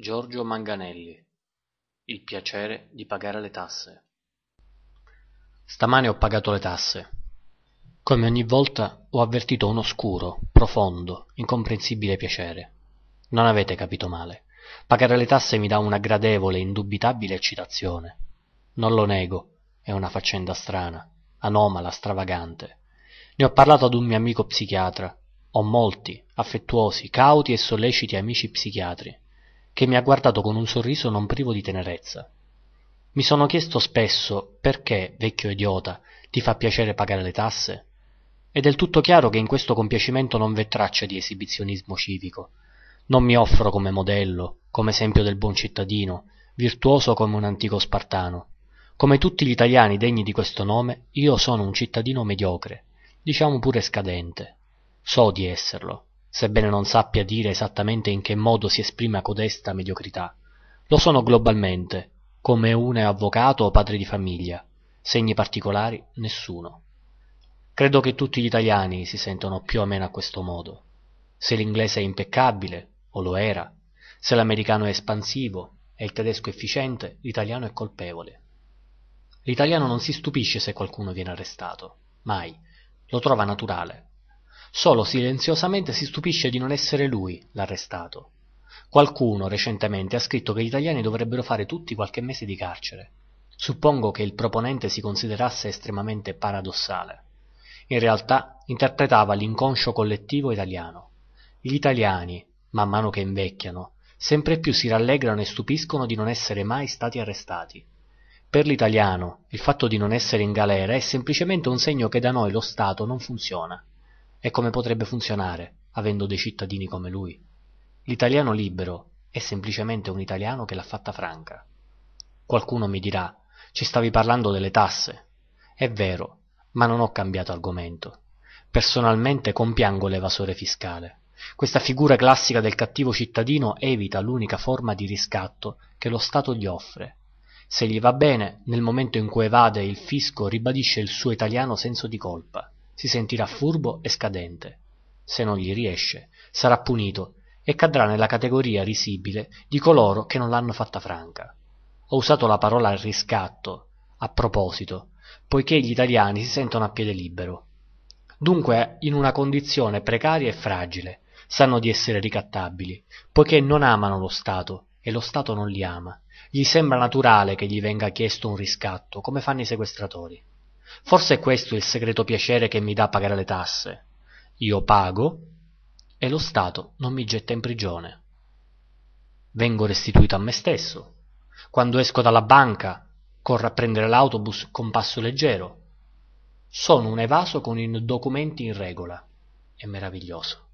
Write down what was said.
Giorgio Manganelli. Il piacere di pagare le tasse. Stamane ho pagato le tasse. Come ogni volta ho avvertito un oscuro, profondo, incomprensibile piacere. Non avete capito male. Pagare le tasse mi dà una gradevole, indubitabile eccitazione. Non lo nego, è una faccenda strana, anomala, stravagante. Ne ho parlato ad un mio amico psichiatra. Ho molti, affettuosi, cauti e solleciti amici psichiatri che mi ha guardato con un sorriso non privo di tenerezza mi sono chiesto spesso perché vecchio idiota ti fa piacere pagare le tasse Ed è tutto chiaro che in questo compiacimento non v'è traccia di esibizionismo civico non mi offro come modello come esempio del buon cittadino virtuoso come un antico spartano come tutti gli italiani degni di questo nome io sono un cittadino mediocre diciamo pure scadente so di esserlo sebbene non sappia dire esattamente in che modo si esprima codesta mediocrità, lo sono globalmente, come uno è avvocato o padre di famiglia. Segni particolari, nessuno. Credo che tutti gli italiani si sentono più o meno a questo modo. Se l'inglese è impeccabile, o lo era, se l'americano è espansivo e il tedesco efficiente, l'italiano è colpevole. L'italiano non si stupisce se qualcuno viene arrestato, mai. Lo trova naturale, Solo silenziosamente si stupisce di non essere lui l'arrestato. Qualcuno recentemente ha scritto che gli italiani dovrebbero fare tutti qualche mese di carcere. Suppongo che il proponente si considerasse estremamente paradossale. In realtà interpretava l'inconscio collettivo italiano. Gli italiani, man mano che invecchiano, sempre più si rallegrano e stupiscono di non essere mai stati arrestati. Per l'italiano, il fatto di non essere in galera è semplicemente un segno che da noi lo Stato non funziona e come potrebbe funzionare, avendo dei cittadini come lui. L'italiano libero è semplicemente un italiano che l'ha fatta franca. Qualcuno mi dirà, ci stavi parlando delle tasse. È vero, ma non ho cambiato argomento. Personalmente compiango l'evasore fiscale. Questa figura classica del cattivo cittadino evita l'unica forma di riscatto che lo Stato gli offre. Se gli va bene, nel momento in cui evade il fisco ribadisce il suo italiano senso di colpa si sentirà furbo e scadente. Se non gli riesce, sarà punito e cadrà nella categoria risibile di coloro che non l'hanno fatta franca. Ho usato la parola riscatto, a proposito, poiché gli italiani si sentono a piede libero. Dunque in una condizione precaria e fragile, sanno di essere ricattabili, poiché non amano lo Stato e lo Stato non li ama. Gli sembra naturale che gli venga chiesto un riscatto, come fanno i sequestratori. Forse è questo il segreto piacere che mi dà pagare le tasse. Io pago e lo Stato non mi getta in prigione. Vengo restituito a me stesso. Quando esco dalla banca, corro a prendere l'autobus con passo leggero. Sono un evaso con i documenti in regola. È meraviglioso.